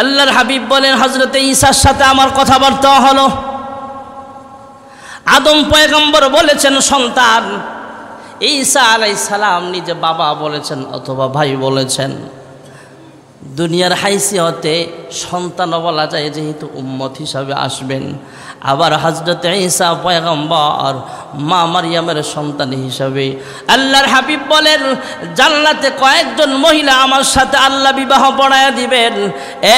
আল্লাহর হাবিব বলেন হজরতে ঈশার সাথে আমার কথাবার্তা হলো আদম পয়গম্বর বলেছেন সন্তান ঈশা আলাই সালাম নিজে বাবা বলেছেন অথবা ভাই বলেছেন দুনিয়ার হতে সন্তানও বলা যায় যেহেতু উম্মত হিসাবে আসবেন আবার হজরত ঈসা পয়গম্বর মা মারিয়ামের সন্তান হিসাবে আল্লাহর হাবিব বলেন জান্নাতে কয়েকজন মহিলা আমার সাথে আল্লাহ বিবাহ পড়ায় দিবেন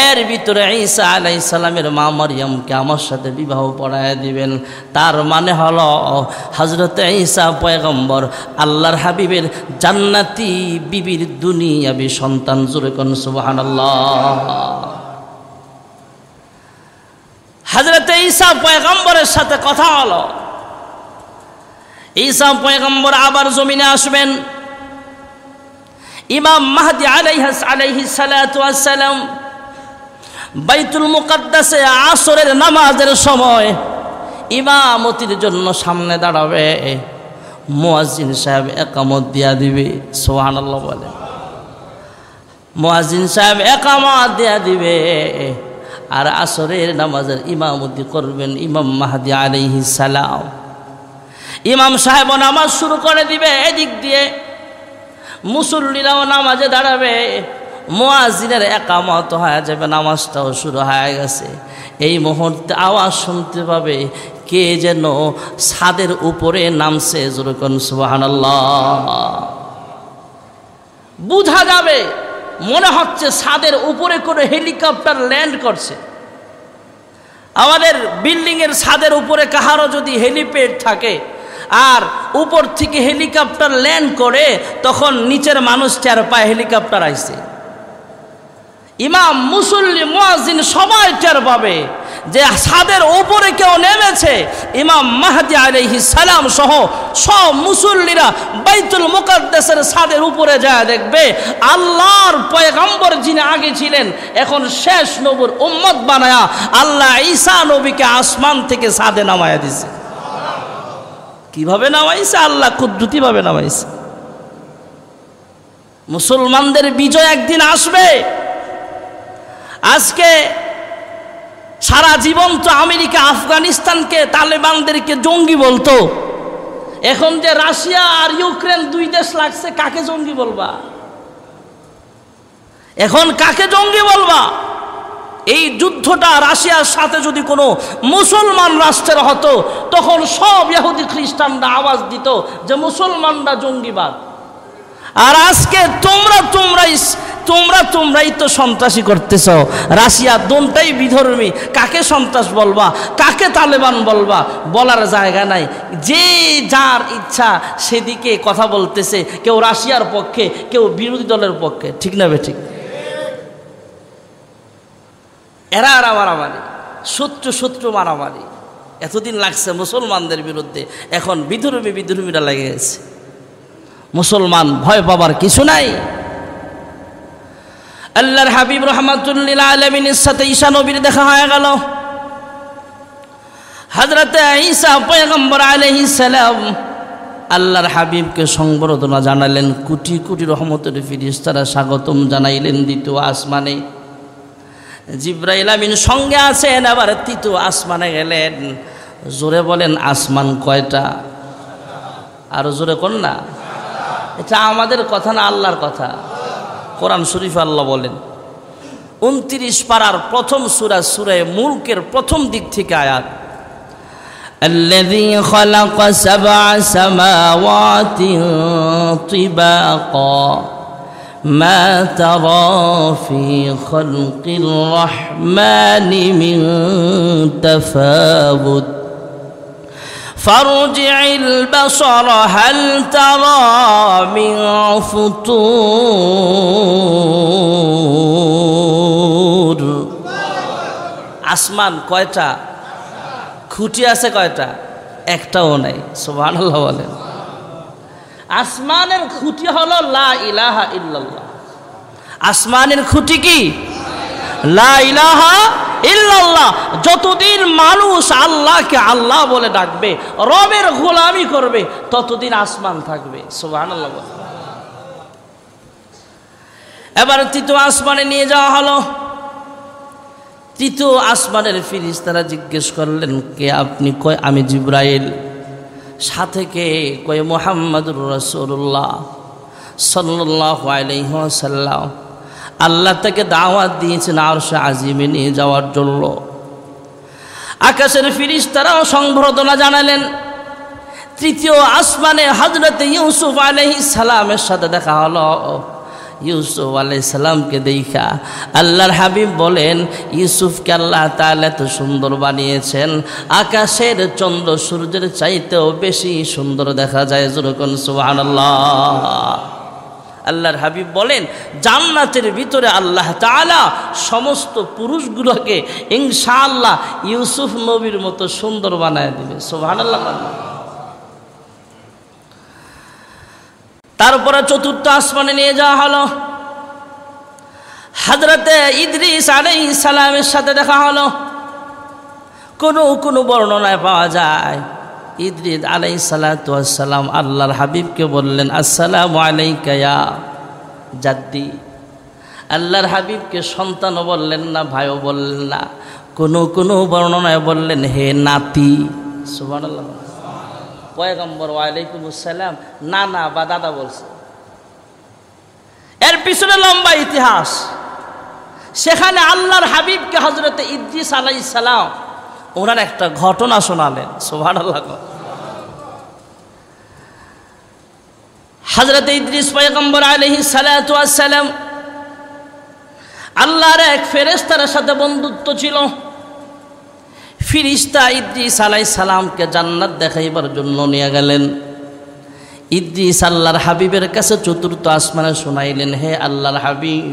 এর ভিতরে ঈসা আলাই সালামের মা মারিয়ামকে আমার সাথে বিবাহ পড়ায় দিবেন তার মানে হল হজরত ঈসা পয়গম্বর আল্লাহর হাবিবের জান্নাতি বিবির দুনিয়াবি সন্তান জুরে কন সুবাহান হাজরতে ঈসা পয়গম্বরের সাথে কথা হলো ঈসা পয়গম্বর আবার জমিনে আসবেন ইমাম মাহাদি আলাইহাস আলাইহি সালাম বাইতুল মুকাদ্দাসে আসরের নামাজের সময় ইমামতির জন্য সামনে দাঁড়াবে মোয়াজিন সাহেব একামত দিয়া দিবে সোহান আল্লাহ বলে মহাজিন সাহেব একামাত দেয়া দিবে আর আসরের নামাজের ইমামতি করবেন ইমাম মাহাদি আলিহি সালাম ইমাম সাহেব নামাজ শুরু করে দিবে এদিক দিয়ে মুসল্লিরাও নামাজে দাঁড়াবে মোয়াজিনের একামত হয়ে যাবে নামাজটাও শুরু হয়ে গেছে এই মুহূর্তে আওয়াজ শুনতে পাবে কে যেন ছাদের উপরে নামছে জোরকন সুবাহান বুঝা যাবে মনে হচ্ছে ছাদের উপরে করে হেলিকপ্টার ল্যান্ড করছে আমাদের বিল্ডিংয়ের ছাদের উপরে কাহারও যদি হেলিপ্যাড থাকে আর উপর থেকে হেলিকপ্টার ল্যান্ড করে তখন নিচের মানুষ চার পায় হেলিকপ্টার আইছে ইমাম মুসল্লি মোয়াজিন সবাই চার পাবে যে সাদের ওপরে কেউ নেমেছে ইমাম মাহাদি আলহি সালাম সহ সব মুসল্লিরা বাইতুল মুকদ্দেশের সাদের উপরে যায় দেখবে আল্লাহর পয়গম্বর যিনি আগে ছিলেন এখন শেষ নবুর উম্মত বানায়া আল্লাহ ঈসা নবীকে আসমান থেকে সাদে নামায়া দিছে কিভাবে নামাইছে আল্লাহ কুদ্দুতিভাবে নামাইছে মুসলমানদের বিজয় একদিন আসবে আজকে সারা জীবন তো আমেরিকা আফগানিস্তানকে তালেবানদেরকে জঙ্গি বলতো এখন যে রাশিয়া আর ইউক্রেন দুই দেশ লাগছে কাকে জঙ্গি বলবা এখন কাকে জঙ্গি বলবা এই যুদ্ধটা রাশিয়ার সাথে যদি কোনো মুসলমান রাষ্ট্রের হতো তখন সব ইহুদি খ্রিস্টানরা আওয়াজ দিত যে মুসলমানরা জঙ্গিবাদ আর আজকে তোমরা তোমরাই তোমরা তোমরাই তো সন্ত্রাসী করতেছ রাশিয়া দোনটাই বিধর্মী কাকে সন্ত্রাস বলবা কাকে তালেবান বলবা বলার জায়গা নাই যে যার ইচ্ছা সেদিকে কথা বলতেছে কেউ রাশিয়ার পক্ষে কেউ বিরোধী দলের পক্ষে ঠিক না বেঠিক এরা এরা মারামারি শত্রু শত্রু মারামারি এতদিন লাগছে মুসলমানদের বিরুদ্ধে এখন বিধর্মী বিধর্মীরা লেগে গেছে মুসলমান ভয় পাবার কিছু নাই আল্লাহর হাবিব রহমাতুল্লিল আলমিনের সাথে ঈশা নবীর দেখা হয়ে গেল হাজরতে ঈশা পয়গম্বর আলহি সালাম আল্লাহর হাবিবকে সংবর্ধনা জানালেন কোটি কোটি রহমতের ফিরিস তারা স্বাগতম জানাইলেন দ্বিতীয় আসমানে জিব্রাইল আমিন সঙ্গে আছেন আবার তৃতীয় আসমানে গেলেন জোরে বলেন আসমান কয়টা আর জোরে কন না এটা আমাদের কথা না আল্লাহর কথা কোরআন শরীফ আল্লাহ বলেন উনত্রিশ পাড়ার প্রথম সুরা সুরায় মুলকের প্রথম দিক থেকে আয়াত الذي خلق سبع سماوات طباقا ما ترى في خلق الرحمن من تفاوت فارجع البصر هل ترى من فطور আসমান কয়টা খুঁটি আছে কয়টা একটাও নাই সোভান বলেন আসমানের খুঁটি হলো লা ইলাহা ইল্লাল্লাহ আসমানের খুঁটি কি লাইলাহা ইল্লাল্লাহ যতদিন মানুষ আল্লাহকে আল্লাহ বলে ডাকবে রবের গোলামি করবে ততদিন আসমান থাকবে সোহান আল্লাহ এবার তৃতীয় আসমানে নিয়ে যাওয়া হলো তৃতীয় আসমানের ফিরিস তারা জিজ্ঞেস করলেন কে আপনি কয় আমি জিব্রাইল সাথে কে কয় মোহাম্মদুর রসুল্লাহ সাল্লাহ আলহ্লাম আল্লাহ তাকে দাওয়াত দিয়েছেন আর সে আজিমে নিয়ে যাওয়ার জন্য আকাশের ফিরিস তারাও সংবর্ধনা জানালেন তৃতীয় আসমানে হজরতে ইউসুফ আলহি সালামের সাথে দেখা হলো ইউসুফ সালামকে দেখা আল্লাহর হাবিব বলেন ইউসুফকে আল্লাহ তাহলে এত সুন্দর বানিয়েছেন আকাশের চন্দ্র সূর্যের চাইতেও বেশি সুন্দর দেখা যায় যখন সুবাহ আল্লাহর হাবিব বলেন জান্নাতের ভিতরে আল্লাহ তালা সমস্ত পুরুষগুলোকে ইনশাআল্লাহ ইউসুফ নবীর মতো সুন্দর বানায় দিবে সোহান আল্লাহ তারপরে চতুর্থ আসমানে নিয়ে যাওয়া হলো হাজরাতে ইদ্রিস আলাই ইসালামের সাথে দেখা হলো কোনো কোনো বর্ণনায় পাওয়া যায় ইদ্রিদ আলাই সালাতাম আল্লাহর হাবিবকে বললেন আলাই কয়া জাদ্দি আল্লাহর হাবিবকে সন্তানও বললেন না ভাইও বললেন না কোনো কোনো বর্ণনায় বললেন হে নাতি সুবান পয়গম্বর ওয়ালাইকুম আসসালাম না না বা দাদা বলছে এর পিছনে লম্বা ইতিহাস সেখানে আল্লাহর হাবিবকে হজরত ইদ্রিস আলাই সালাম ওনার একটা ঘটনা শোনালেন সোভান আল্লাহ হজরত ইদ্রিস পয়গম্বর আলহি সালাম আল্লাহর এক ফেরেস্তার সাথে বন্ধুত্ব ছিল ফিরিস্তা ইদ্রিস আলাই সালামকে জান্নাত দেখাইবার জন্য নিয়ে গেলেন ইদ্রিস আল্লাহর হাবিবের কাছে চতুর্থ আসমানে শোনাইলেন হে আল্লাহর হাবিব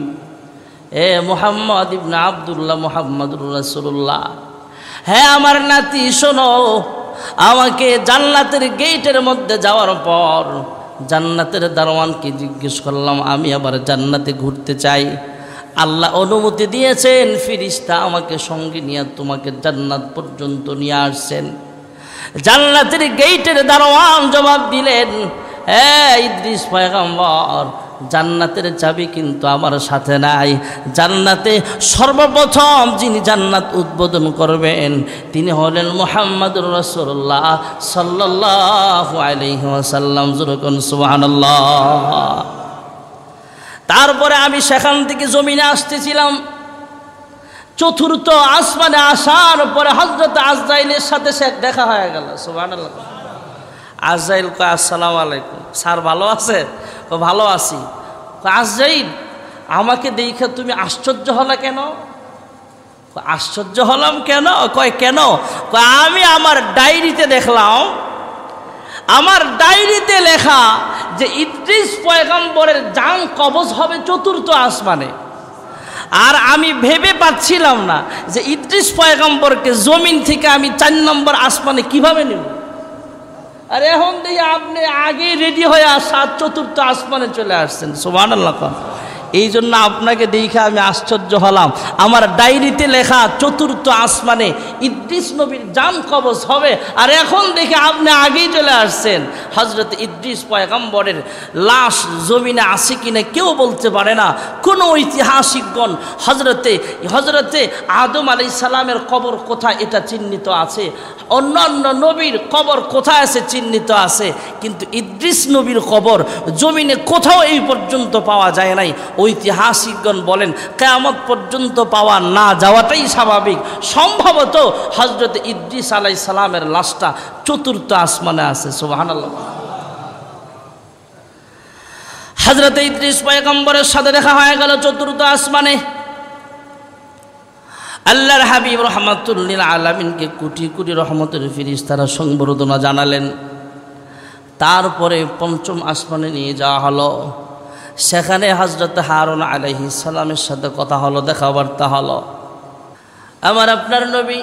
এ মোহাম্মদ ইবনা আবদুল্লাহ মোহাম্মদুর রসুল্লাহ হ্যাঁ আমার নাতি শোনো আমাকে জান্নাতের গেটের মধ্যে যাওয়ার পর জান্নাতের দারোয়ানকে জিজ্ঞেস করলাম আমি আবার জান্নাতে ঘুরতে চাই আল্লাহ অনুমতি দিয়েছেন ফিরিস্তা আমাকে সঙ্গে নিয়ে তোমাকে জান্নাত পর্যন্ত নিয়ে আসছেন জান্নাতের গেইটের দারোয়ান জবাব দিলেন হ্যাঁ ইদ্রিস পয়গাম্বর জান্নাতের চাবি কিন্তু আমার সাথে নাই জান্নাতে সর্বপ্রথম যিনি জান্নাত উদ্বোধন করবেন তিনি হলেন মোহাম্মদুর রসুল্লাহ সাল্লাহ আলহিহাসাল্লাম জুরকন সুবাহান্লাহ তারপরে আমি সেখান থেকে জমিনে আসতেছিলাম চতুর্থ আসমানে আসার পরে হজরত আজাইলের সাথে সে দেখা হয়ে গেল সুবাহ আজরাইল কয় আসসালাম আলাইকুম স্যার ভালো আছে ভালো আছি যাই আমাকে দেখে তুমি আশ্চর্য হলা কেন আশ্চর্য হলাম কেন কয় কেন আমি আমার ডায়েরিতে দেখলাম আমার ডায়েরিতে লেখা যে ইদ্রিস পয়গম্বরের জাং কবজ হবে চতুর্থ আসমানে আর আমি ভেবে পাচ্ছিলাম না যে ইদ্রিস পয়গম্বরকে জমিন থেকে আমি চার নম্বর আসমানে কিভাবে নেব আর এখন দেখি আপনি আগে রেডি হয়ে সাত চতুর্থ আসমানে চলে আসছেন সোহান আল্লাহ এই জন্য আপনাকে দেখে আমি আশ্চর্য হলাম আমার ডায়েরিতে লেখা চতুর্থ আসমানে ইদ্রিস নবীর জান কবজ হবে আর এখন দেখে আপনি আগেই চলে আসছেন হজরত ইদ্রিস পয়গম্বরের লাশ জমিনে আসে কিনে কেউ বলতে পারে না কোনো ঐতিহাসিকগণ হজরতে হজরতে আদম আলি সালামের কবর কোথায় এটা চিহ্নিত আছে অন্যান্য নবীর কবর কোথায় আছে চিহ্নিত আছে কিন্তু ইদ্রিস নবীর কবর জমিনে কোথাও এই পর্যন্ত পাওয়া যায় নাই ঐতিহাসিকগণ বলেন কেয়ামত পর্যন্ত পাওয়া না যাওয়াটাই স্বাভাবিক সম্ভবত হজরত ইদ্রিস আলাই সালামের লাশটা চতুর্থ আসমানে আছে সোহান হজরত ইদ্রিস পয়গম্বরের সাথে দেখা হয়ে গেল চতুর্থ আসমানে আল্লাহর হাবিব রহমাতুল্লিল আলমিনকে কুটি কুটি রহমতের ফিরিস তারা সংবর্ধনা জানালেন তারপরে পঞ্চম আসমানে নিয়ে যাওয়া হলো সেখানে হজরত হারুন আলহি সালামের সাথে কথা হলো দেখাবার্তা হলো আমার আপনার নবী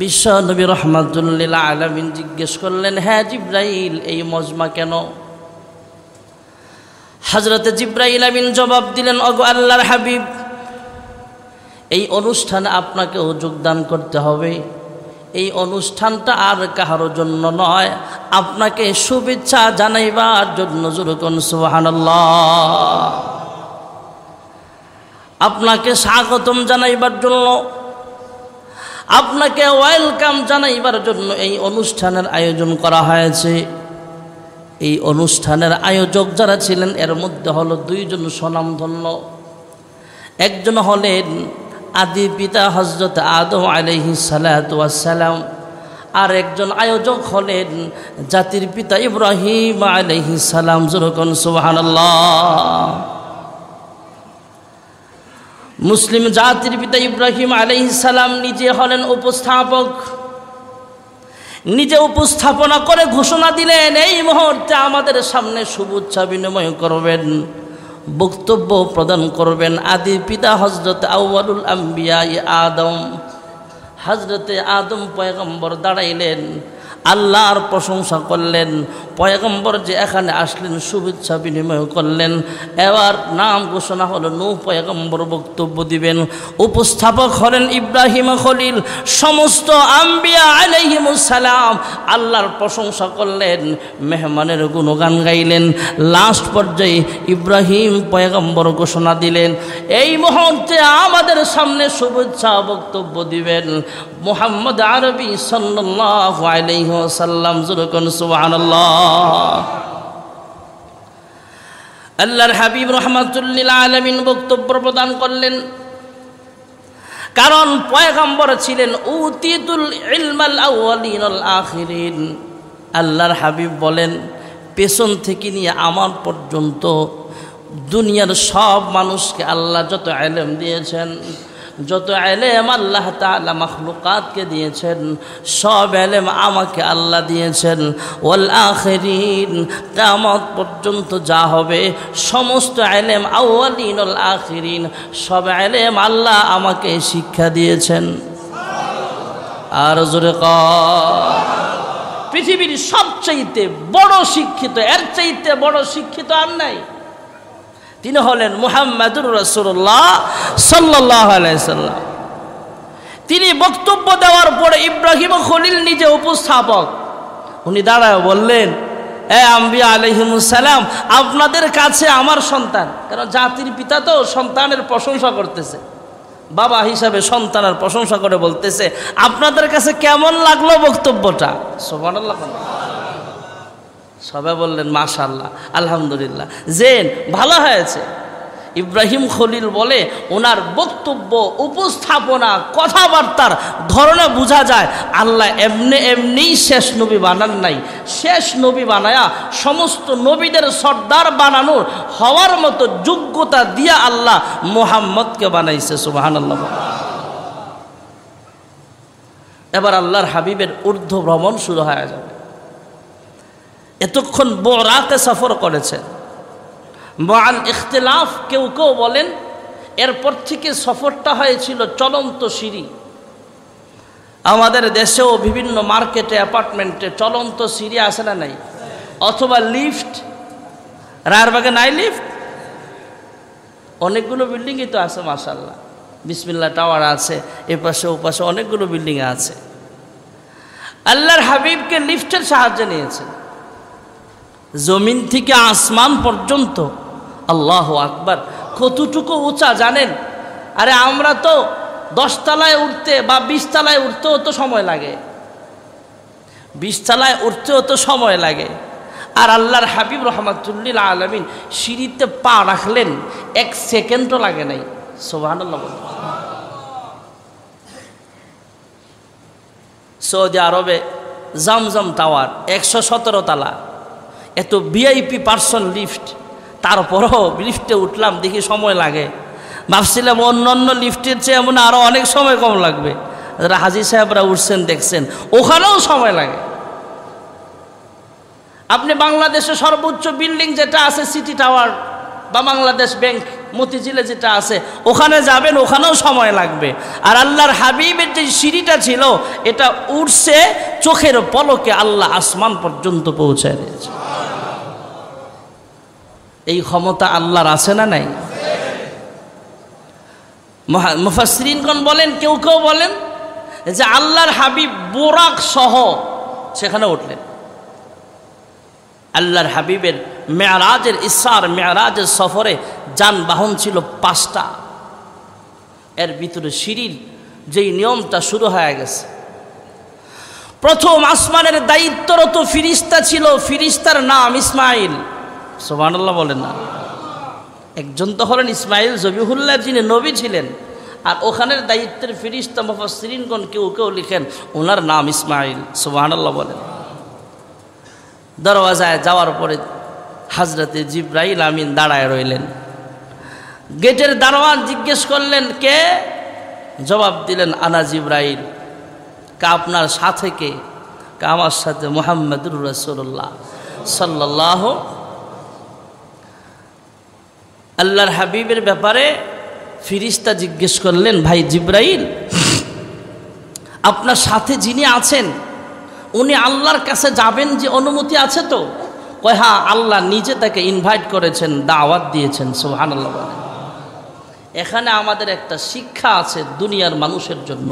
বিশ্ব নবী রহমাতুল্লিল আলমিন জিজ্ঞেস করলেন হ্যাঁ জিব্রাইল এই মজমা কেন হজরতে জিব্রাইল আমিন জবাব দিলেন অগো আল্লাহর হাবিব এই অনুষ্ঠানে আপনাকেও যোগদান করতে হবে এই অনুষ্ঠানটা আর কাহার জন্য নয় আপনাকে শুভেচ্ছা জানাইবার জন্য জুরুকন সুবাহান্লাহ আপনাকে স্বাগতম জানাইবার জন্য আপনাকে ওয়েলকাম জানাইবার জন্য এই অনুষ্ঠানের আয়োজন করা হয়েছে এই অনুষ্ঠানের আয়োজক যারা ছিলেন এর মধ্যে হলো দুইজন স্বনামধন্য একজন হলেন আদি পিতা হজরত আদম আলহি সালাম আর একজন আয়োজক হলেন জাতির পিতা ইব্রাহিম আলহি সালাম জুরকন সুবাহান্লাহ মুসলিম জাতির পিতা ইব্রাহিম আলহি সালাম নিজে হলেন উপস্থাপক নিজে উপস্থাপনা করে ঘোষণা দিলেন এই মুহূর্তে আমাদের সামনে শুভেচ্ছা বিনিময় করবেন বক্তব্য প্রদান করবেন আদি পিতা হজরত আউ্বালুল আম্বিয়া আদম হজরতে আদম পয়গম্বর দাঁড়াইলেন আল্লাহর প্রশংসা করলেন পয়গম্বর যে এখানে আসলেন শুভেচ্ছা বিনিময় করলেন এবার নাম ঘোষণা হলো নৌ পয়গম্বর বক্তব্য দিবেন উপস্থাপক হলেন ইব্রাহিম খলিল সমস্ত আম্বিয়া সালাম আল্লাহর প্রশংসা করলেন মেহমানের গুণগান গাইলেন লাস্ট পর্যায়ে ইব্রাহিম পয়গম্বর ঘোষণা দিলেন এই মুহূর্তে আমাদের সামনে শুভেচ্ছা বক্তব্য দিবেন মোহাম্মদ আরবি সাল্লাহ ওসাল্লাম জুরকন সুবহানাল্লাহ আল্লাহর হাবিব রহমাতুল্লিল আলমিন বক্তব্য প্রদান করলেন কারণ পয়গম্বর ছিলেন উতিতুল ইলমাল আউয়ালিনাল আখিরিন আল্লাহর হাবিব বলেন পেছন থেকে নিয়ে আমার পর্যন্ত দুনিয়ার সব মানুষকে আল্লাহ যত আলেম দিয়েছেন যত এলেম আল্লাহ তালা মখলুকাতকে দিয়েছেন সব এলেম আমাকে আল্লাহ দিয়েছেন ওল আখরিন তামত পর্যন্ত যা হবে সমস্ত এলেম আউ্লিন ওল আখরিন সব এলেম আল্লাহ আমাকে শিক্ষা দিয়েছেন আর জোরে ক পৃথিবীর সবচাইতে বড় শিক্ষিত এর চাইতে বড় শিক্ষিত আর নাই তিনি হলেন মুহাম্মাদুর রসুল্লাহ সাল্লাহ আলাইসাল্লাম তিনি বক্তব্য দেওয়ার পরে ইব্রাহিম খলিল নিজে উপস্থাপক উনি দাঁড়ায় বললেন এ আম্বি সালাম আপনাদের কাছে আমার সন্তান কারণ জাতির পিতা তো সন্তানের প্রশংসা করতেছে বাবা হিসাবে সন্তানের প্রশংসা করে বলতেছে আপনাদের কাছে কেমন লাগলো বক্তব্যটা সোমান সবাই বললেন মাশাল্লাহ আলহামদুলিল্লাহ জেন ভালো হয়েছে ইব্রাহিম খলিল বলে ওনার বক্তব্য উপস্থাপনা কথাবার্তার ধরনা বোঝা যায় আল্লাহ এমনি এমনিই শেষ নবী বানান নাই শেষ নবী বানায়া সমস্ত নবীদের সর্দার বানানোর হওয়ার মতো যোগ্যতা দিয়া আল্লাহ মোহাম্মদকে বানাইছে সুবাহান আল্লাহ এবার আল্লাহর হাবিবের ঊর্ধ্ব ভ্রমণ শুরু হয়ে যাবে এতক্ষণ বরাতে সফর করেছেন বাল ইখতলাফ কেউ কেউ বলেন এরপর থেকে সফরটা হয়েছিল চলন্ত সিঁড়ি আমাদের দেশেও বিভিন্ন মার্কেটে অ্যাপার্টমেন্টে চলন্ত সিঁড়ি আসে না নাই অথবা লিফট রায়েরবাগে নাই লিফট অনেকগুলো বিল্ডিংই তো আছে মাসাল্লাহ বিসমিল্লা টাওয়ার আছে এপাশে ওপাশে অনেকগুলো বিল্ডিং আছে আল্লাহর হাবিবকে লিফটের সাহায্য নিয়েছেন জমিন থেকে আসমান পর্যন্ত আল্লাহ আকবার কতটুকু উঁচা জানেন আরে আমরা তো দশতলায় উঠতে বা বিশতলায় উঠতেও তো সময় লাগে বিশতলায় উঠতেও তো সময় লাগে আর আল্লাহর হাবিব রহমাতুল্লিল আলমিন সিঁড়িতে পা রাখলেন এক সেকেন্ডও লাগে নাই সোহান সৌদি আরবে জমজম টাওয়ার একশো সতেরো তালা এত ভিআইপি পার্সন লিফট তারপরও লিফটে উঠলাম দেখি সময় লাগে ভাবছিলাম অন্য অন্য লিফটের চেয়ে এমন আরও অনেক সময় কম লাগবে যারা হাজি সাহেবরা উঠছেন দেখছেন ওখানেও সময় লাগে আপনি বাংলাদেশে সর্বোচ্চ বিল্ডিং যেটা আছে সিটি টাওয়ার বা বাংলাদেশ ব্যাংক মতিঝিলে যেটা আছে ওখানে যাবেন ওখানেও সময় লাগবে আর আল্লাহর হাবিবের যে সিঁড়িটা ছিল এটা উঠছে চোখের পলকে আল্লাহ আসমান পর্যন্ত পৌঁছায় দিয়েছে এই ক্ষমতা আল্লাহর আছে না নাই মুফাসরিনগণ বলেন কেউ কেউ বলেন যে আল্লাহর হাবিব বোরাক সহ সেখানে উঠলেন আল্লাহর হাবিবের মেয়ারাজের ইসার মেয়ারাজের সফরে যানবাহন ছিল পাঁচটা এর ভিতরে সিঁড়ির যেই নিয়মটা শুরু হয়ে গেছে প্রথম আসমানের দায়িত্বরত ফিরিস্তা ছিল ফিরিস্তার নাম ইসমাইল সোমানুল্লাহ বলেন না একজন তো হলেন ইসমাইল জবিহুল্লাহ যিনি নবী ছিলেন আর ওখানের দায়িত্বের ফিরিস্তা মুফাসরিনগণ কেউ কেউ লিখেন ওনার নাম ইসমাইল সোমানুল্লাহ বলেন দরওয়াজায় যাওয়ার পরে হাজরতে জিব্রাহিল আমিন দাঁড়ায় রইলেন গেটের দারোয়ান জিজ্ঞেস করলেন কে জবাব দিলেন আনা জিব্রাহিল কা আপনার সাথে কে কা আমার সাথে মোহাম্মদুর রসুল্লাহ সাল্লাহ আল্লাহর হাবিবের ব্যাপারে ফিরিস্তা জিজ্ঞেস করলেন ভাই জিব্রাইল আপনার সাথে যিনি আছেন উনি আল্লাহর কাছে যাবেন যে অনুমতি আছে তো কয় হ্যাঁ আল্লাহ নিজে তাকে ইনভাইট করেছেন দাওয়াত দিয়েছেন সোহান আল্লাহ এখানে আমাদের একটা শিক্ষা আছে দুনিয়ার মানুষের জন্য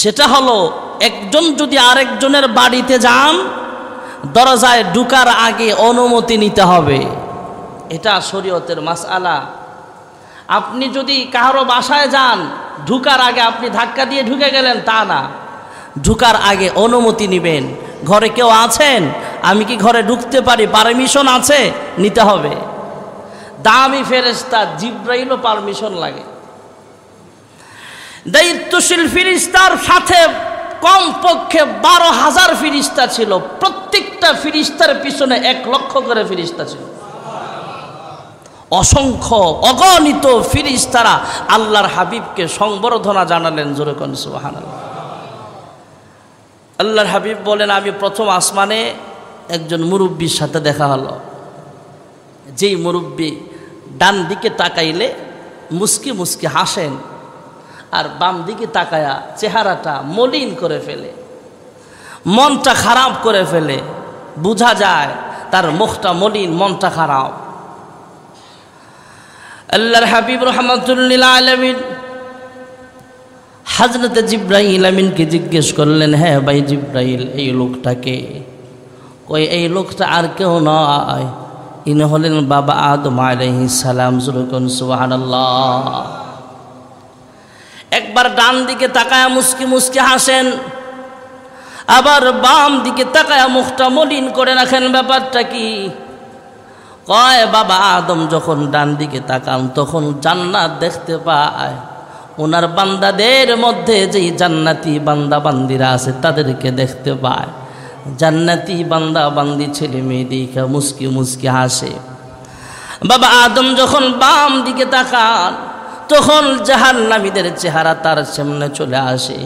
সেটা হলো একজন যদি আরেকজনের বাড়িতে যান দরজায় ঢুকার আগে অনুমতি নিতে হবে এটা শরীয়তের মাসআলা আপনি যদি কারো বাসায় যান ঢুকার আগে আপনি ধাক্কা দিয়ে ঢুকে গেলেন তা না ঢুকার আগে অনুমতি নেবেন ঘরে কেউ আছেন আমি কি ঘরে ঢুকতে পারি পারমিশন আছে নিতে হবে দামি ফেরেস্তা জিব্রাইলও পারমিশন লাগে দায়িত্বশীল ফিরিস্তার সাথে কমপক্ষে বারো হাজার ফিরিস্তা ছিল প্রত্যেকটা ফিরিস্তার পিছনে এক লক্ষ করে ফিরিস্তা ছিল অসংখ্য অগণিত ফিরিস্তারা আল্লাহর হাবিবকে সংবর্ধনা জানালেন জোরে কনসু আল্লাহ আল্লাহর হাবিব বলেন আমি প্রথম আসমানে একজন মুরব্বীর সাথে দেখা হলো যেই মুরব্বী ডান দিকে তাকাইলে মুস্কি মুস্কি হাসেন আর বাম দিকে তাকায়া চেহারাটা মলিন করে ফেলে মনটা খারাপ করে ফেলে বোঝা যায় তার মুখটা মলিন মনটা খারাপ আল্লাহর হাবিব রহমতুল্লিল আলমিন হাজরত জিব্রাহিল আমিনকে জিজ্ঞেস করলেন হ্যাঁ ভাই জিব্রাহিল এই লোকটাকে কই এই লোকটা আর কেউ নয় ইনি হলেন বাবা আদম আলহি সালাম সুরকন সুবাহান্লাহ একবার ডান দিকে তাকায় মুসকি মুসকি হাসেন আবার বাম দিকে তাকায় মুখটা মলিন করে রাখেন ব্যাপারটা কি কয় বাবা আদম যখন ডান দিকে তাকান তখন জান্নাত দেখতে পায় ওনার বান্দাদের মধ্যে যেই জান্নাতি বান্দা বান্দিরা আছে তাদেরকে দেখতে পায় জান্নাতি বান্দা বান্দি ছেলে মেয়ে দেখে মুসকি মুসকি হাসে বাবা আদম যখন বাম দিকে তাকান তখন জাহান নামীদের চেহারা তার সামনে চলে আসে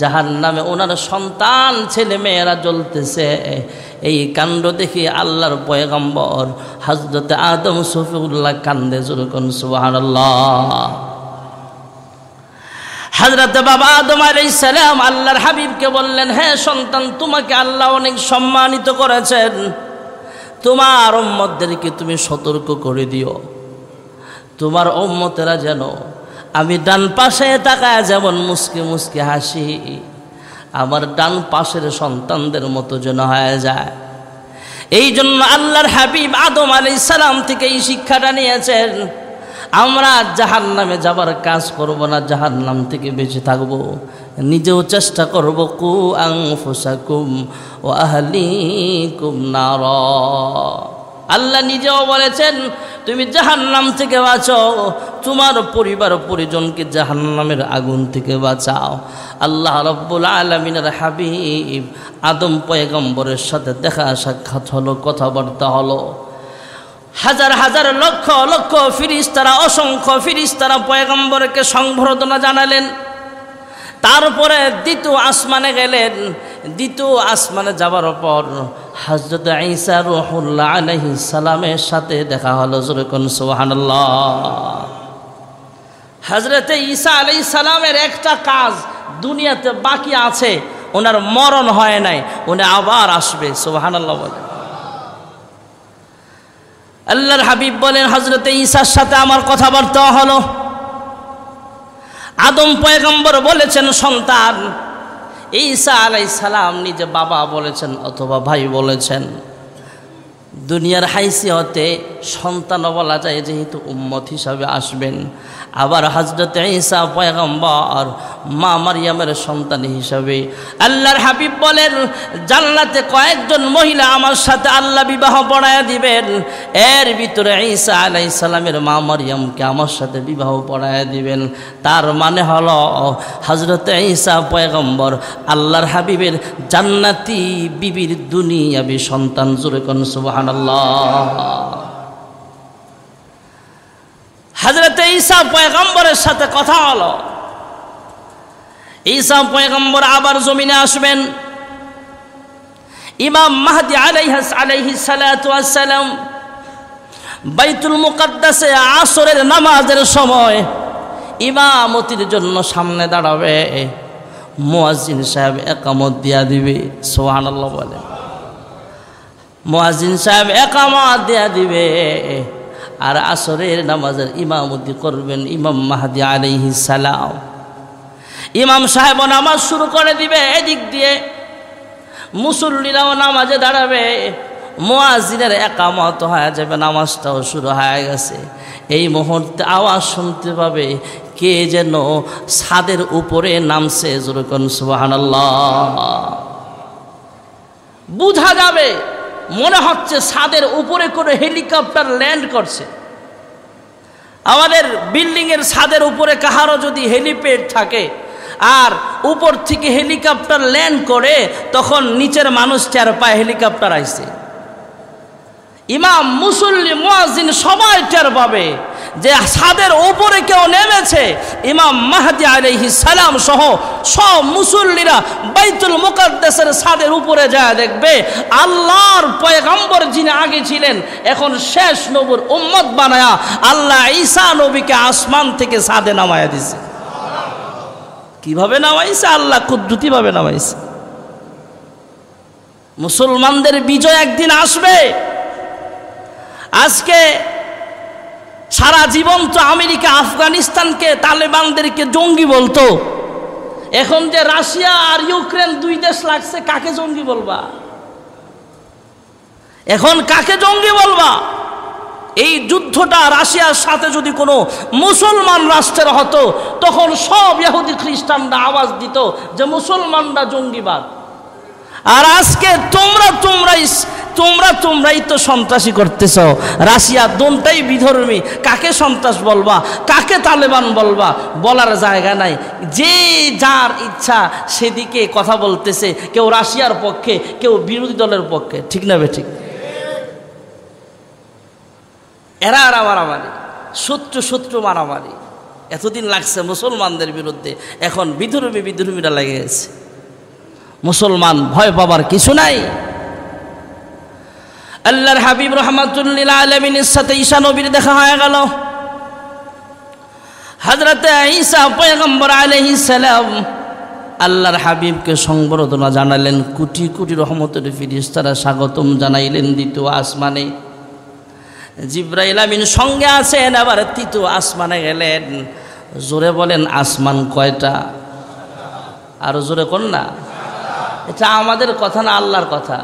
জাহান নামে ওনার সন্তান ছেলে মেয়েরা জ্বলতেছে এই কাণ্ড দেখি আল্লাহর পয়গম্বর হাজরতে আদম সফিউল্লাহ কান্দে জুরকন সুবাহ হাজরাতে বাবা তোমার এই সালাম আল্লাহর হাবিবকে বললেন হ্যাঁ সন্তান তোমাকে আল্লাহ অনেক সম্মানিত করেছেন তোমার ওম্মতদেরকে তুমি সতর্ক করে দিও তোমার ওম্মতেরা যেন আমি ডান পাশে তাকায় যেমন মুসকে মুসকে হাসি আমার ডান পাশের সন্তানদের মতো যেন হয়ে যায় এই জন্য আল্লাহর হাবিব আদম আলি সালাম থেকে এই শিক্ষাটা নিয়েছেন আমরা জাহান নামে যাবার কাজ করব না জাহান নাম থেকে বেঁচে থাকব নিজেও চেষ্টা করব কু আং ফুসাকুম ও আহলি কুম নার আল্লাহ নিজেও বলেছেন তুমি নাম থেকে বাঁচাও তোমার পরিবার পরিজনকে নামের আগুন থেকে বাঁচাও আল্লাহ রব্বুল আলমিনের হাবিব আদম পয়গম্বরের সাথে দেখা সাক্ষাৎ হলো কথাবার্তা হলো হাজার হাজার লক্ষ লক্ষ ফিরিস্তারা অসংখ্য ফিরিস্তারা পয়গম্বরকে সংবর্ধনা জানালেন তারপরে দ্বিতীয় আসমানে গেলেন দ্বিতীয় আসমানে যাওয়ার পর হজরত আইসা রহুল্লা আলহি সালামের সাথে দেখা হলো জরুকন সোহানাল্লাহ হজরত ঈসা আলহি সালামের একটা কাজ দুনিয়াতে বাকি আছে ওনার মরণ হয় নাই উনি আবার আসবে সোহানাল্লাহ বলে আল্লাহর হাবিব বলেন হজরতে ঈশার সাথে আমার কথাবার্তা হলো আদম পয়গম্বর বলেছেন সন্তান ঈশা আলাই সালাম নিজে বাবা বলেছেন অথবা ভাই বলেছেন দুনিয়ার হাইসিয়তে সন্তানও বলা যায় যেহেতু উম্মত হিসাবে আসবেন আবার হজরত ঈসা পয়গম্বর মা মারিয়ামের সন্তান হিসাবে আল্লাহর হাবিব বলেন জানলাতে কয়েকজন মহিলা আমার সাথে আল্লাহ বিবাহ পড়ায় দিবেন এর ভিতরে ঈসা আলাই সালামের মা মারিয়ামকে আমার সাথে বিবাহ পড়ায় দিবেন তার মানে হলো হজরত ঈসা পয়গম্বর আল্লাহর হাবিবের জান্নাতি বিবির দুনিয়াবি সন্তান জুরেকন কন আল্লাহ হাজরতে ঈসা পয়গম্বরের সাথে কথা হলো ঈসা পয়গম্বর আবার জমিনে আসবেন ইমাম মাহদি আলাইহাস আলাইহি সালাম বাইতুল মুকাদ্দাসে আসরের নামাজের সময় ইমামতির জন্য সামনে দাঁড়াবে মুয়াজ্জিন সাহেব একামত দিয়া দিবে সোহান বলে মুয়াজ্জিন সাহেব একামত দিয়া দিবে আর আসরের নামাজের ইমামতি করবেন ইমাম মাহাদি আলিহি সালাম ইমাম সাহেব নামাজ শুরু করে দিবে এদিক দিয়ে মুসল্লিরাও নামাজে দাঁড়াবে মোয়াজিনের একামত হয়ে যাবে নামাজটাও শুরু হয়ে গেছে এই মুহূর্তে আওয়াজ শুনতে পাবে কে যেন ছাদের উপরে নামছে জোরকন সুবাহ বুঝা যাবে মনে হচ্ছে ছাদের উপরে করে হেলিকপ্টার ল্যান্ড করছে আমাদের বিল্ডিংয়ের ছাদের উপরে কাহারও যদি হেলিপ্যাড থাকে আর উপর থেকে হেলিকপ্টার ল্যান্ড করে তখন নিচের মানুষ টের পায় হেলিকপ্টার আইছে ইমাম মুসল্লি মোয়াজিন সবাই টের পাবে যে সাদের ওপরে কেউ নেমেছে ইমাম মাহাদি আলহি সালাম সহ সব মুসল্লিরা বাইতুল মোকাদ্দেশের সাদের উপরে যা দেখবে আল্লাহর পয়গম্বর যিনি আগে ছিলেন এখন শেষ নবুর উম্মত বানায়া আল্লাহ ঈসা নবীকে আসমান থেকে সাদে নামায়া দিছে কিভাবে নামাইছে আল্লাহ কুদ্দুতিভাবে নামাইছে মুসলমানদের বিজয় একদিন আসবে আজকে সারা জীবন তো আমেরিকা আফগানিস্তানকে তালেবানদেরকে জঙ্গি বলতো এখন যে রাশিয়া আর ইউক্রেন দুই দেশ লাগছে কাকে জঙ্গি বলবা এখন কাকে জঙ্গি বলবা এই যুদ্ধটা রাশিয়ার সাথে যদি কোনো মুসলমান রাষ্ট্রের হতো তখন সব ইহুদি খ্রিস্টানরা আওয়াজ দিত যে মুসলমানরা জঙ্গিবাদ আর আজকে তোমরা তোমরাই তোমরা তোমরাই তো সন্ত্রাসী করতেছ রাশিয়া দোনটাই বিধর্মী কাকে সন্ত্রাস বলবা কাকে তালেবান বলবা বলার জায়গা নাই যে যার ইচ্ছা সেদিকে কথা বলতেছে কেউ রাশিয়ার পক্ষে কেউ বিরোধী দলের পক্ষে ঠিক না বে ঠিক এরা আর মারামারি শত্রু শত্রু মারামারি এতদিন লাগছে মুসলমানদের বিরুদ্ধে এখন বিধর্মী বিধর্মীরা লেগে গেছে মুসলমান ভয় পাবার কিছু নাই আল্লাহর হাবিব রহমাতুল্লিল আলমিনের সাথে ঈশা নবীর দেখা হয়ে গেল হাজরাতে ঈশা পয়গম্বর আলহি সালাম আল্লাহর হাবিবকে সংবর্ধনা জানালেন কোটি কোটি রহমতের ফিরিস তারা স্বাগতম জানাইলেন দ্বিতীয় আসমানে জিব্রাইল আমিন সঙ্গে আছেন আবার তৃতীয় আসমানে গেলেন জোরে বলেন আসমান কয়টা আরও জোরে না এটা আমাদের কথা না আল্লাহর কথা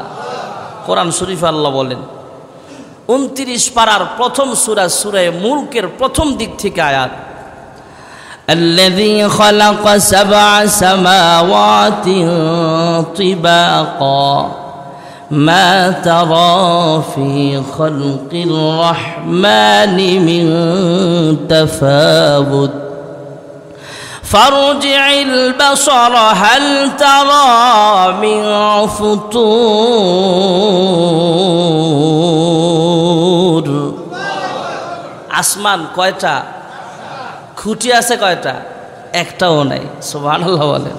কোরআন শরীফ আল্লাহ বলেন উনত্রিশ পাড়ার প্রথম সুরা সুরে মুলকের প্রথম দিক থেকে আয়াত الذي خلق سبع سماوات طباقا ما ترى في خلق الرحمن من تفاوت فارجع البصر هل ترى من فطور আসমান কয়টা খুঁটি আছে কয়টা একটাও নাই সোভান বলেন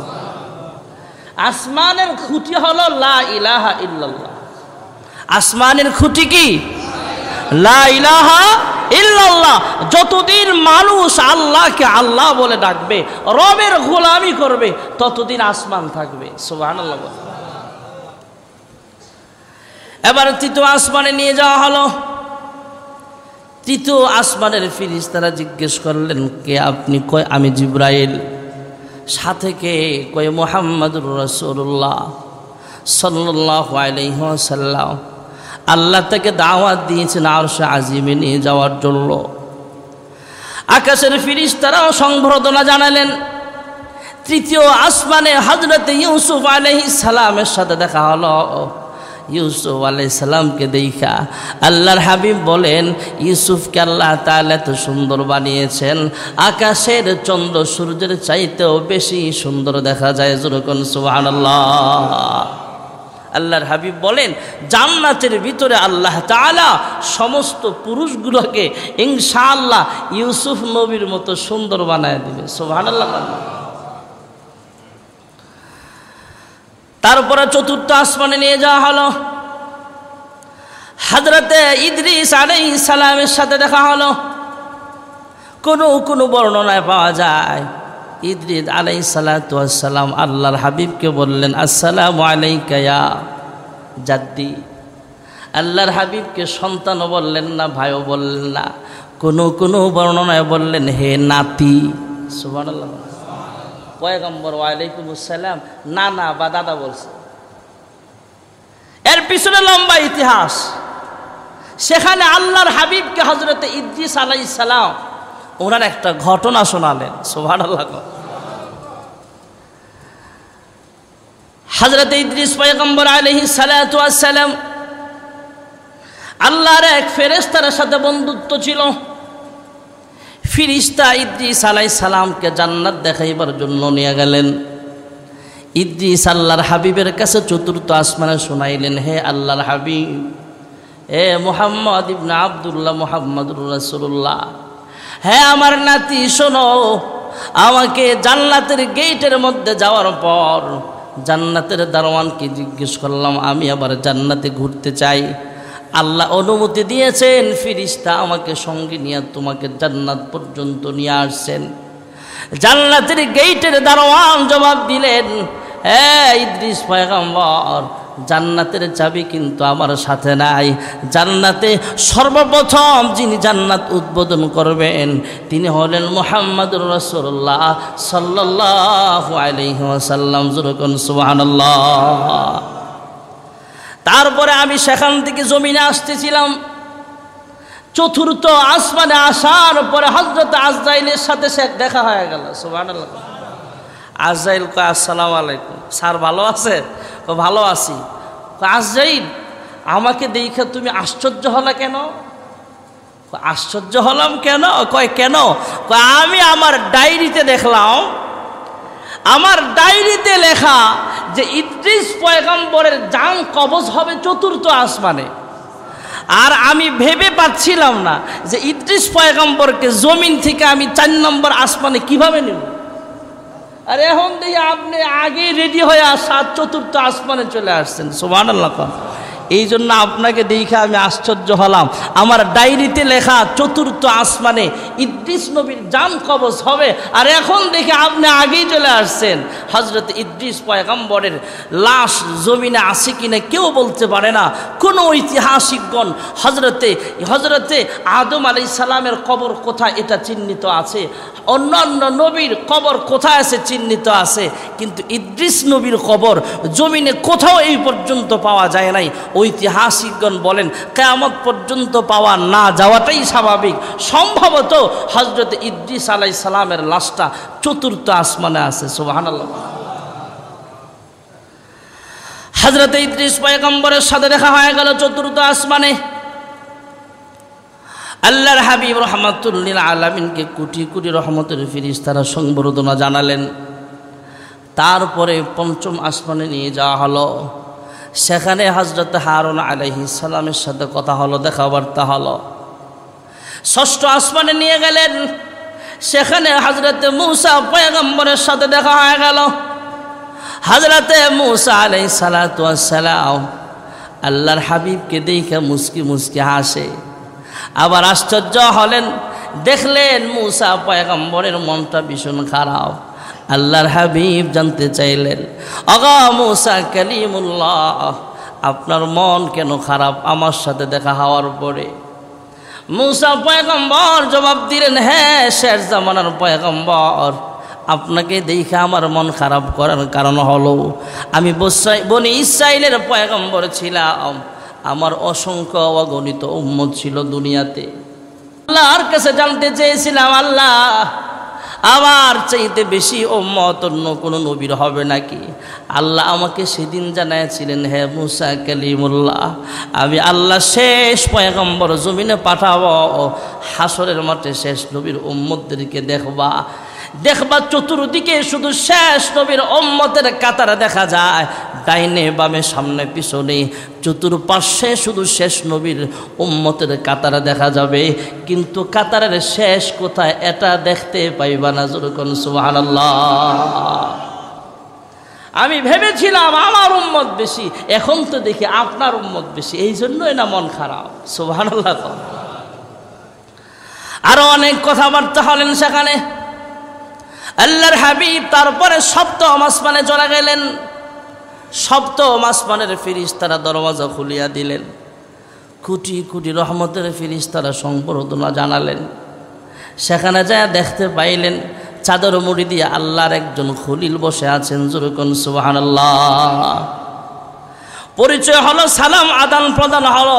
আসমানের খুঁটি হলো লা ইলাহা ইল্লাল্লাহ আসমানের খুঁটি কি লা ইলাহা ইল্লাল্লাহ যতদিন মানুষ আল্লাহকে আল্লাহ বলে ডাকবে রবের গোলামি করবে ততদিন আসমান থাকবে সোহান আল্লাহ এবার তৃতীয় আসমানে নিয়ে যাওয়া হলো তৃতীয় আসমানের ফিরিস তারা জিজ্ঞেস করলেন কে আপনি কয় আমি জিব্রাইল সাথে কে কয় মোহাম্মদুর রসুল্লাহ সাল্লাহ আলাইহ সাল্লাম আল্লাহ তাকে দাওয়াত দিয়েছেন সে আজিমে নিয়ে যাওয়ার জন্য আকাশের ফিরিস তারাও সংবর্ধনা জানালেন তৃতীয় আসমানে হজরত ইউসুফ আলহি সালামের সাথে দেখা হলো ইউসুফ সালামকে দেখা আল্লাহর হাবিব বলেন ইউসুফকে আল্লাহ তাহলে এত সুন্দর বানিয়েছেন আকাশের চন্দ্র সূর্যের চাইতেও বেশি সুন্দর দেখা যায় যেরকম সুহান আল্লাহ আল্লাহর হাবিব বলেন জান্নাতের ভিতরে আল্লাহ তালা সমস্ত পুরুষগুলোকে ইনশাআল্লাহ ইউসুফ নবীর মতো সুন্দর বানায় দেবে সোহান আল্লাহ তারপরে চতুর্থ আসমানে নিয়ে যাওয়া হলো হাজরতে ইদ্রিস আলাই সালামের সাথে দেখা হলো কোনো কোনো বর্ণনায় পাওয়া যায় ইদ্রিদ আলাই সালাতাম আল্লাহর হাবিবকে বললেন আসসালাম আলাইকায়া জাদ্দি আল্লাহর হাবিবকে সন্তানও বললেন না ভাইও বললেন না কোনো কোনো বর্ণনায় বললেন হে নাতি সুবান পয়গম্বর ওয়ালাইকুম আসসালাম না না বা দাদা বলছে এর পিছনে লম্বা ইতিহাস সেখানে আল্লাহর হাবিবকে হজরত ইদ্রিস আলাই সালাম ওনার একটা ঘটনা শোনালেন সোভান আল্লাহ হজরত ইদ্রিস পয়গম্বর আলহি সালাম আল্লাহর এক ফেরেস্তার সাথে বন্ধুত্ব ছিল ফিরিস্তা ইদ্রিস আলাই সালামকে জান্নাত দেখাইবার জন্য নিয়ে গেলেন ইদ্রিস আল্লাহর হাবিবের কাছে চতুর্থ আসমানে শোনাইলেন হে আল্লাহর হাবিব এ মোহাম্মদ ইবনা আবদুল্লাহ মোহাম্মদুর রাসুল্লাহ হ্যাঁ আমার নাতি শোনো আমাকে জান্নাতের গেটের মধ্যে যাওয়ার পর জান্নাতের দারোয়ানকে জিজ্ঞেস করলাম আমি আবার জান্নাতে ঘুরতে চাই আল্লাহ অনুমতি দিয়েছেন ফিরিস্তা আমাকে সঙ্গে নিয়ে তোমাকে জান্নাত পর্যন্ত নিয়ে আসছেন জান্নাতের গেইটের দারোয়ান জবাব দিলেন হ্যাঁ ইদ্রিস পয়গম্বর জান্নাতের চাবি কিন্তু আমার সাথে নাই জান্নাতে সর্বপ্রথম যিনি জান্নাত উদ্বোধন করবেন তিনি হলেন মোহাম্মদ রসুল্লাহ সাল্লাহ আলিহাসাল্লাম জুরকন তারপরে আমি সেখান থেকে জমিনে আসতেছিলাম চতুর্থ আসমানে আসার পরে হজরত আজরাইলের সাথে সে দেখা হয়ে গেল সুবাহ আজাইল কয় আসসালাম আলাইকুম স্যার ভালো আছে ও ভালো আছি আজাইল আমাকে দেখে তুমি আশ্চর্য হলা কেন আশ্চর্য হলাম কেন কয় কেন আমি আমার ডায়েরিতে দেখলাম আমার ডায়েরিতে লেখা যে ইত্রিশ পয়গম্বরের জাং কবজ হবে চতুর্থ আসমানে আর আমি ভেবে পাচ্ছিলাম না যে ইত্রিশ পয়গম্বরকে জমিন থেকে আমি চার নম্বর আসমানে কিভাবে নেব আর এখন দিয়ে আপনি আগে রেডি হয়ে সাত চতুর্থ আসমানে চলে আসছেন সোভান আল্লাহ এই জন্য আপনাকে দেখে আমি আশ্চর্য হলাম আমার ডায়েরিতে লেখা চতুর্থ আসমানে ইদ্রিস নবীর জান কবচ হবে আর এখন দেখে আপনি আগেই চলে আসছেন হজরত ইদ্রিস পয়গম্বরের লাশ জমিনে আসে না কেউ বলতে পারে না কোন ঐতিহাসিকগণ হজরতে হজরতে আদম আলি সালামের কবর কোথায় এটা চিহ্নিত আছে অন্যান্য নবীর কবর কোথায় আছে চিহ্নিত আছে কিন্তু ইদ্রিস নবীর কবর জমিনে কোথাও এই পর্যন্ত পাওয়া যায় নাই ওই ঐতিহাসিকগণ বলেন কেয়ামত পর্যন্ত পাওয়া না যাওয়াটাই স্বাভাবিক সম্ভবত হজরত ইদ্রিস আলাই সালামের লাশটা চতুর্থ আসমানে আছে সোহান হজরত ইদ্রিস পয়গম্বরের সাথে দেখা হয়ে গেল চতুর্থ আসমানে আল্লাহর হাবিব রহমতুল্লিল আলমিনকে কোটি কোটি রহমতের ফিরিস তারা সংবর্ধনা জানালেন তারপরে পঞ্চম আসমানে নিয়ে যাওয়া হলো সেখানে হজরত হারুন আলহি সালামের সাথে কথা হলো দেখাবার্তা হলো ষষ্ঠ আসমানে নিয়ে গেলেন সেখানে হজরত মূসা পয়গম্বরের সাথে দেখা হয়ে গেল হজরতে মূসা আলহি সালাম আল্লাহর হাবিবকে দেখে মুসকি মুসকি হাসে আবার আশ্চর্য হলেন দেখলেন মুসা পয়গম্বরের মনটা ভীষণ খারাপ আল্লাহর হাবিব জানতে চাইলেন অগা মুসা কালিমুল্লাহ আপনার মন কেন খারাপ আমার সাথে দেখা হওয়ার পরে মুসা পয়গম্বর জবাব দিলেন হ্যাঁ শেষ জামানার পয়গম্বর আপনাকে দেখে আমার মন খারাপ করার কারণ হলো আমি বনি ইসরায়েলের পয়গম্বর ছিলাম আমার অসংখ্য অগণিত উম্মত ছিল দুনিয়াতে আল্লাহর কাছে জানতে চেয়েছিলাম আল্লাহ আমার চাইতে বেশি ওম্মত অন্য কোনো নবীর হবে নাকি আল্লাহ আমাকে সেদিন জানাইছিলেন হে মুসা কালিমুল্লাহ আমি আল্লাহ শেষ পয়গম্বর জমিনে পাঠাবো হাসরের মাঠে শেষ নবীর উম্মতদেরকে দেখবা দেখবা চতুর্দিকে শুধু শেষ নবীর অম্মতের কাতার দেখা যায় ডাইনে বামে সামনে পিছনে চতুর্পার্শ্বে শুধু শেষ নবীর উম্মতের কাতারা দেখা যাবে কিন্তু কাতারের শেষ কোথায় এটা দেখতে পাইবা না জোরকন সুহান আমি ভেবেছিলাম আমার উম্মত বেশি এখন তো দেখি আপনার উম্মত বেশি এই জন্যই না মন খারাপ সোভান আল্লাহ আরো অনেক কথাবার্তা হলেন সেখানে আল্লাহর হাবিব তারপরে সপ্তম আসমানে চলে গেলেন সপ্তম আসমানের ফিরিস তারা দরওয়াজা খুলিয়া দিলেন কোটি কুটি রহমতের ফিরিস তারা সম্বর্ধনা জানালেন সেখানে যায় দেখতে পাইলেন চাদর মুড়ি দিয়ে আল্লাহর একজন খলিল বসে আছেন জুরুকন সুবাহান পরিচয় হলো সালাম আদান প্রদান হলো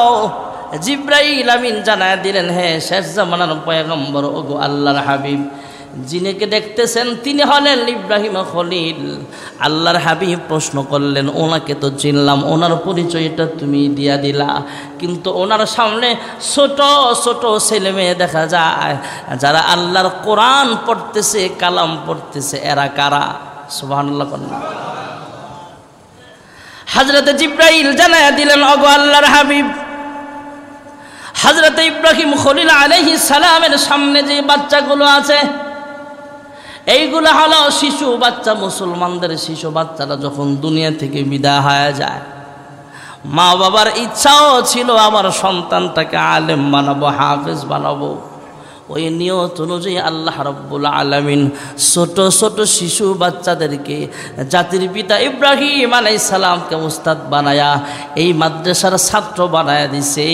জিব্রাইল আমিন জানায় দিলেন হ্যাঁ শেষ জামানার পয়গম্বর ওগো আল্লাহর হাবিব যিনিকে দেখতেছেন তিনি হলেন ইব্রাহিম খলিল আল্লাহর হাবিব প্রশ্ন করলেন ওনাকে তো চিনলাম ওনার পরিচয়টা তুমি দিয়া দিলা কিন্তু ওনার সামনে ছোট ছোট ছেলে মেয়ে দেখা যায় যারা আল্লাহর কোরআন পড়তেছে কালাম পড়তেছে এরা কারা সুবাহ হাজরত জিব্রাহিল জানায় দিলেন অগো আল্লাহর হাবিব হাজরত ইব্রাহিম খলিল আলহি সালামের সামনে যে বাচ্চাগুলো আছে এইগুলো হলো শিশু বাচ্চা মুসলমানদের শিশু বাচ্চারা যখন দুনিয়া থেকে বিদায় হয়ে যায় মা বাবার ইচ্ছাও ছিল আমার সন্তানটাকে আলেম বানাবো হাফেজ বানাবো ওই নিয়ত অনুযায়ী আল্লাহ রব্বুল আলমিন ছোট ছোট শিশু বাচ্চাদেরকে জাতির পিতা ইব্রাহিম আলাই সালামকে উস্তাদ বানায়া এই মাদ্রাসার ছাত্র বানায়া দিছে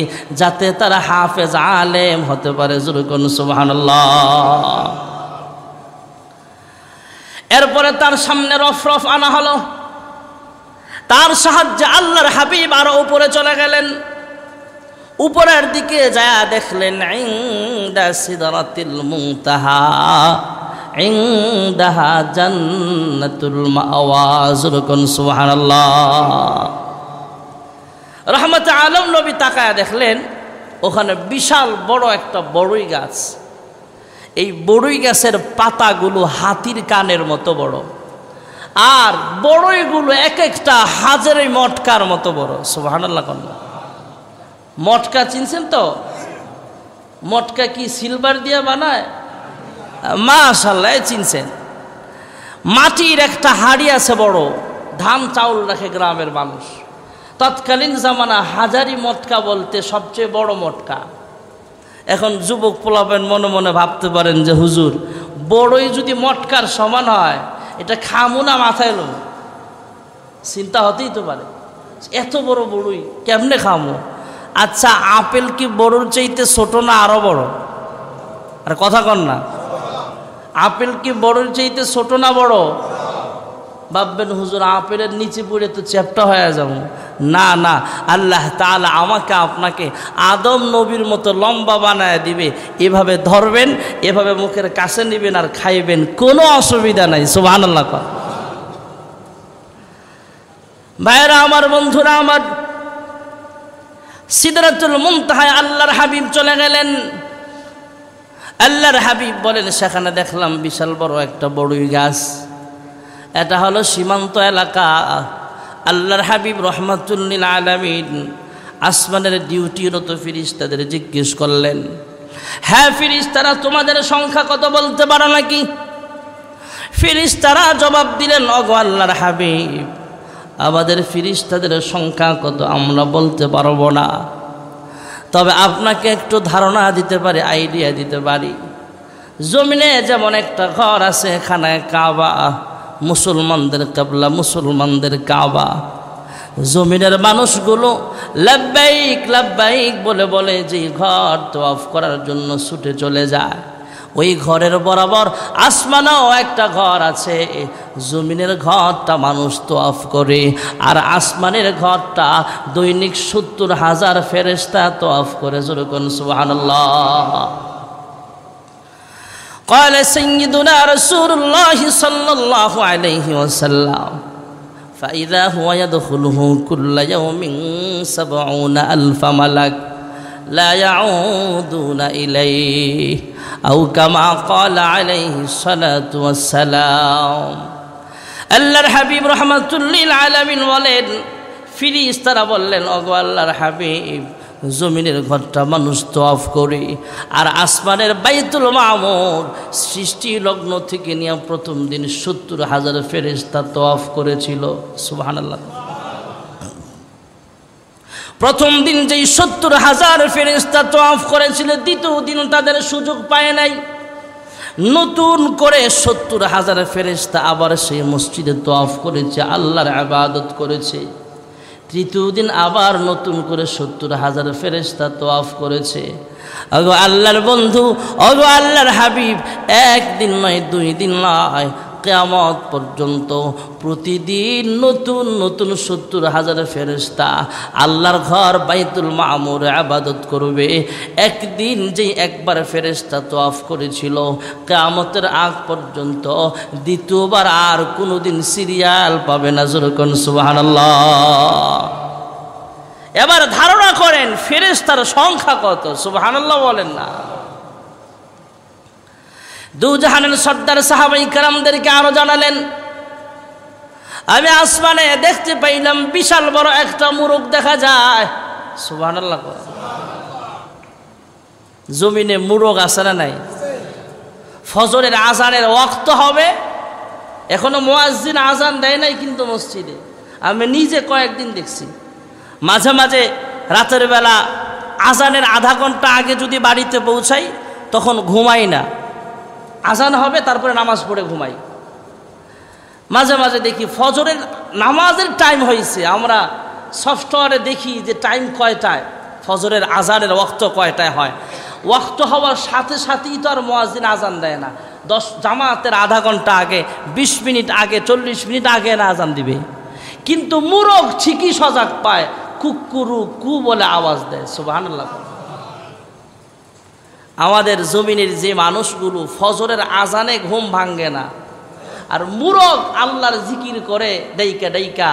যাতে তারা হাফেজ আলেম হতে পারে জুরুকন সুবাহ এরপরে তার সামনে রফরফ আনা হলো তার সাহায্যে আল্লাহর হাবিব আরো উপরে চলে গেলেন উপরের দিকে যা দেখলেন রহমত আলম নবী তাকায় দেখলেন ওখানে বিশাল বড় একটা বড়ই গাছ এই বড়ই গাছের পাতাগুলো হাতির কানের মতো বড় আর বড়ইগুলো এক একটা হাজারে মটকার মতো বড় সুবাহান্লা কন্যা মটকা চিনছেন তো মটকা কি সিলভার দিয়ে বানায় মাশাল্লাহ চিনছেন মাটির একটা হাড়ি আছে বড় ধান চাউল রাখে গ্রামের মানুষ তৎকালীন জামানা হাজারি মটকা বলতে সবচেয়ে বড় মটকা এখন যুবক পোলাপেন মনে মনে ভাবতে পারেন যে হুজুর বড়ই যদি মটকার সমান হয় এটা খামু না মাথায় লো চিন্তা হতেই তো পারে এত বড় বড়ই কেমনে খামু আচ্ছা আপেল কি বড়োর চাইতে ছোট না আরও বড় আর কথা কন না আপেল কি বড়োর চাইতে ছোট না বড় ভাববেন হুজুর আপেলের নিচে পড়ে তো চ্যাপটা হয়ে যাব না না আল্লাহ তালা আমাকে আপনাকে আদম নবীর মতো লম্বা বানায় দিবে এভাবে ধরবেন এভাবে মুখের কাছে নেবেন আর খাইবেন কোনো অসুবিধা নাই সুবাহ আল্লাহ ভাইরা আমার বন্ধুরা আমার সিদরাতুল মুমতাহায় আল্লাহর হাবিব চলে গেলেন আল্লাহর হাবিব বলেন সেখানে দেখলাম বিশাল বড় একটা বড়ই গাছ এটা হলো সীমান্ত এলাকা আল্লাহর হাবিব রহমাতুল্লিল আলমিন আসমানের ডিউটিরত ফিরিস তাদের জিজ্ঞেস করলেন হ্যাঁ ফিরিস তারা তোমাদের সংখ্যা কত বলতে পারো নাকি ফিরিস তারা জবাব দিলেন অগ আল্লাহর হাবিব আমাদের ফিরিস তাদের সংখ্যা কত আমরা বলতে পারবো না তবে আপনাকে একটু ধারণা দিতে পারি আইডিয়া দিতে পারি জমিনে যেমন একটা ঘর আছে এখানে কাবা মুসলমানদের কাবলা মুসলমানদের কাবা জমিনের মানুষগুলো লাভবাহিক লাভবাহিক বলে বলে যে ঘর অফ করার জন্য ছুটে চলে যায় ওই ঘরের বরাবর আসমানও একটা ঘর আছে জমিনের ঘরটা মানুষ অফ করে আর আসমানের ঘরটা দৈনিক সত্তর হাজার ফেরেস্তা অফ করে যেরকম সুবাহ قال سيدنا رسول الله صلى الله عليه وسلم فإذا هو يدخله كل يوم سبعون ألف ملك لا يعودون إليه أو كما قال عليه الصلاة والسلام আল্লাহর হাবিব রহমাতুল্লিল আলামিন বলেন ফিরিস্তারা বললেন অগো আল্লাহর হাবিব জমিনের ঘরটা মানুষ তফ করে আর আসমানের বাইতুল মামুর সৃষ্টি লগ্ন থেকে নিয়ে প্রথম দিন সত্তর হাজার ফেরেস্তা তফ করেছিল সুবাহান আল্লাহ প্রথম দিন যেই সত্তর হাজার ফেরেস্তা তফ করেছিল দ্বিতীয় দিন তাদের সুযোগ পায় নাই নতুন করে সত্তর হাজার ফেরেস্তা আবার সেই মসজিদে তফ করেছে আল্লাহর আবাদত করেছে তৃতীয় দিন আবার নতুন করে সত্তর হাজার ফেরেস্তা তোয়াফ করেছে অগো আল্লাহর বন্ধু অগো আল্লাহর হাবিব একদিন নয় দুই দিন নয় কেয়ামত পর্যন্ত প্রতিদিন নতুন নতুন সত্তর হাজার ফেরস্তা আল্লাহর ঘর বাইতুল মামুর আবাদত করবে একদিন যে একবার ফেরেস্তা তোয়াফ করেছিল কেয়ামতের আগ পর্যন্ত দ্বিতীয়বার আর কোনোদিন সিরিয়াল পাবে না জোরকন সুবাহানাল্লাহ এবার ধারণা করেন ফেরেস্তার সংখ্যা কত সুবাহানাল্লাহ বলেন না দুজাহানের সর্দার সাহাবাই কারামদেরকে আরো জানালেন আমি আসমানে দেখতে পাইলাম বিশাল বড় একটা মুরুখ দেখা যায় জমিনে মুরগ আছে না নাই ফজরের আজানের অক্ত হবে এখনো মোয়াজিন আজান দেয় নাই কিন্তু মসজিদে আমি নিজে কয়েকদিন দেখছি মাঝে মাঝে রাতের বেলা আজানের আধা ঘন্টা আগে যদি বাড়িতে পৌঁছাই তখন ঘুমাই না আজান হবে তারপরে নামাজ পড়ে ঘুমাই মাঝে মাঝে দেখি ফজরের নামাজের টাইম হয়েছে আমরা সফটওয়্যারে দেখি যে টাইম কয়টায় ফজরের আজানের ওয়াক্ত কয়টায় হয় ওয়াক্ত হওয়ার সাথে সাথেই তো আর মোয়াজিন আজান দেয় না দশ জামাতের আধা ঘন্টা আগে ২০ মিনিট আগে চল্লিশ মিনিট আগে না আজান দিবে কিন্তু মুরগ ঠিকই সজাগ পায় কুকুরু কু বলে আওয়াজ দেয় সুবাহ আমাদের জমিনের যে মানুষগুলো ফজরের আজানে ঘুম ভাঙ্গে না আর মুরগ আল্লাহর জিকির করে ডাইকা ডাইকা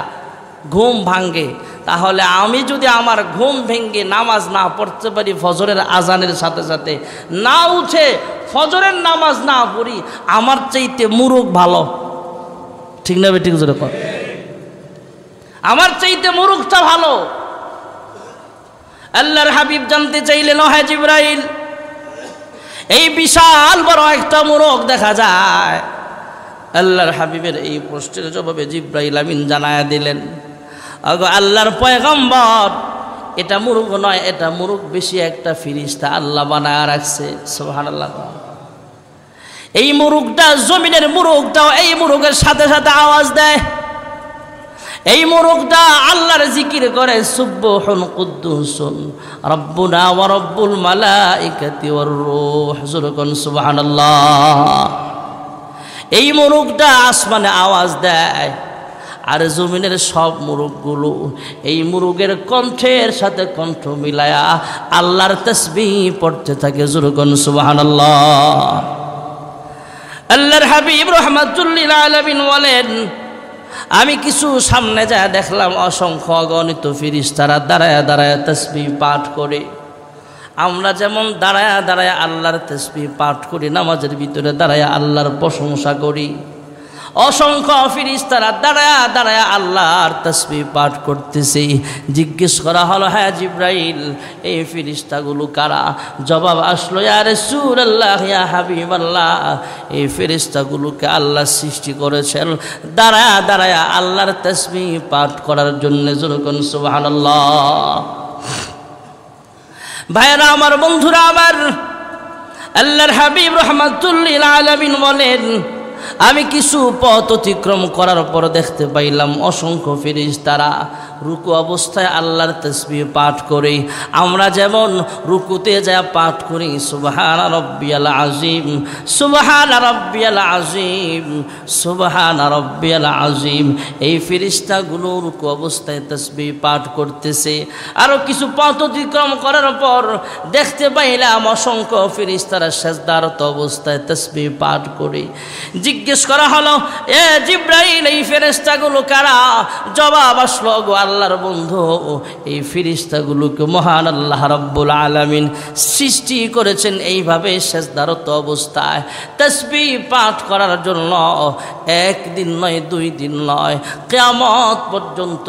ঘুম ভাঙ্গে তাহলে আমি যদি আমার ঘুম ভেঙ্গে নামাজ না পড়তে পারি ফজরের আজানের সাথে সাথে না উঠে ফজরের নামাজ না পড়ি আমার চাইতে মুরগ ভালো ঠিক না ঠিক জোরে কর আমার চাইতে মুরুখটা ভালো আল্লাহর হাবিব জানতে চাইলেন হ্যাঁ জিব্রাইল এই বিশাল বড় একটা মোরগ দেখা যায় আল্লাহর হাবিবের এই প্রশ্নের জবাবে জিব্রাহিল আমিন জানায় দিলেন আল্লাহর পয়গম্বর এটা মুরুগ নয় এটা মুরুগ বেশি একটা ফিরিস্তা আল্লাহ বানায় রাখছে সোহান আল্লাহ এই মুরুগটা জমিনের মুরুগটাও এই মুরুগের সাথে সাথে আওয়াজ দেয় এই মোরগটা আল্লাহর জিকির করে সুব্বহন কুদ্দুসুন রব্বুনা ওয়া রব্বুল মালাইকাতি রো রূহ সুরকুন সুবাহান এই মোরগটা আসমানে আওয়াজ দেয় আর জমিনের সব মুরুগুলো এই মুরগের কণ্ঠের সাথে কণ্ঠ মিলায়া আল্লাহর তসবি পড়তে থাকে জুরুকন আল্লাহ আল্লাহর হাবিব রহমাতুল্লিল আলমিন বলেন আমি কিছু সামনে যা দেখলাম অসংখ্য অগণিত ফিরিস তারা দাঁড়ায় দাঁড়ায় তসবি পাঠ করে আমরা যেমন দাঁড়ায় দাঁড়ায় আল্লাহর তসবি পাঠ করি নামাজের ভিতরে দাঁড়ায় আল্লাহর প্রশংসা করি অসংখ্য ফিরিস্তারা দাঁড়ায়া দাঁড়ায়া আল্লাহর তসবি পাঠ করতেছে জিজ্ঞেস করা হলো হ্যাঁ জিব্রাইল এই ফিরিস্তাগুলো কারা জবাব আসলো আরে সুর আল্লাহ ইয়া হাবিব আল্লাহ এই ফেরিস্তাগুলোকে আল্লাহ সৃষ্টি করেছেন দাঁড়ায়া দাঁড়ায়া আল্লাহর তসবি পাঠ করার জন্য যেরকম আল্লাহ ভাইরা আমার বন্ধুরা আমার আল্লাহর হাবিব রহমাতুল্লিল আলমিন বলেন আমি কিছু পথ অতিক্রম করার পর দেখতে পাইলাম অসংখ্য ফিরিস তারা রুকু অবস্থায় আল্লাহর তসবি পাঠ করি আমরা যেমন রুকুতে যা পাঠ করি সুবহান রব্বিয়াল আজিম সুবহান রব্বিয়াল আজিম সুবহান রব্বিয়াল আজিম এই ফিরিস্তাগুলো রুকু অবস্থায় তসবি পাঠ করতেছে আরও কিছু পথ অতিক্রম করার পর দেখতে পাইলাম অসংখ্য ফিরিস্তারা সেজদারত অবস্থায় তসবি পাঠ করি জিজ্ঞেস করা হলো এ জিব্রাইল এই ফেরেস্তাগুলো কারা জবাব আসলো গো আল্লাহর বন্ধু এই ফিরিস্তাগুলোকে মহান আল্লাহ রব্বুল আলমিন সৃষ্টি করেছেন এইভাবে শেষদারত অবস্থায় তসবি পাঠ করার জন্য একদিন নয় দুই দিন নয় কেমত পর্যন্ত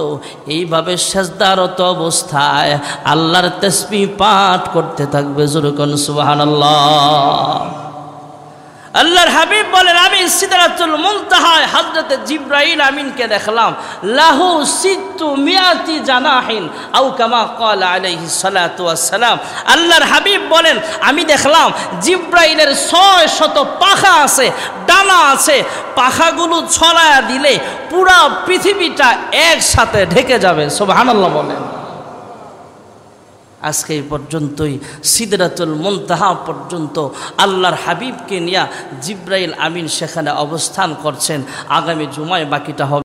এইভাবে শেষদারত অবস্থায় আল্লাহর তসবি পাঠ করতে থাকবে জোরকন সুবাহান আল্লাহ আল্লাহর হাবিব বলেন আমি সিদারাতুল মুনতাহায় হজরত জিব্রাহিল আমিনকে দেখলাম লাহু সিদ্ধু মিয়াতি জানাহিন আউ কামা কল আলাইহি সালাতু ওয়াসসালাম আল্লাহর হাবিব বলেন আমি দেখলাম জিব্রাইলের ছয় শত পাখা আছে ডানা আছে পাখাগুলো ছড়ায়া দিলে পুরা পৃথিবীটা একসাথে ঢেকে যাবে সুবহানাল্লাহ বলেন আজকে এই পর্যন্তই সিদরাতুল মন্তাহা পর্যন্ত আল্লাহর হাবিবকে নিয়ে জিব্রাইল আমিন সেখানে অবস্থান করছেন আগামী জুমায় বাকিটা হবে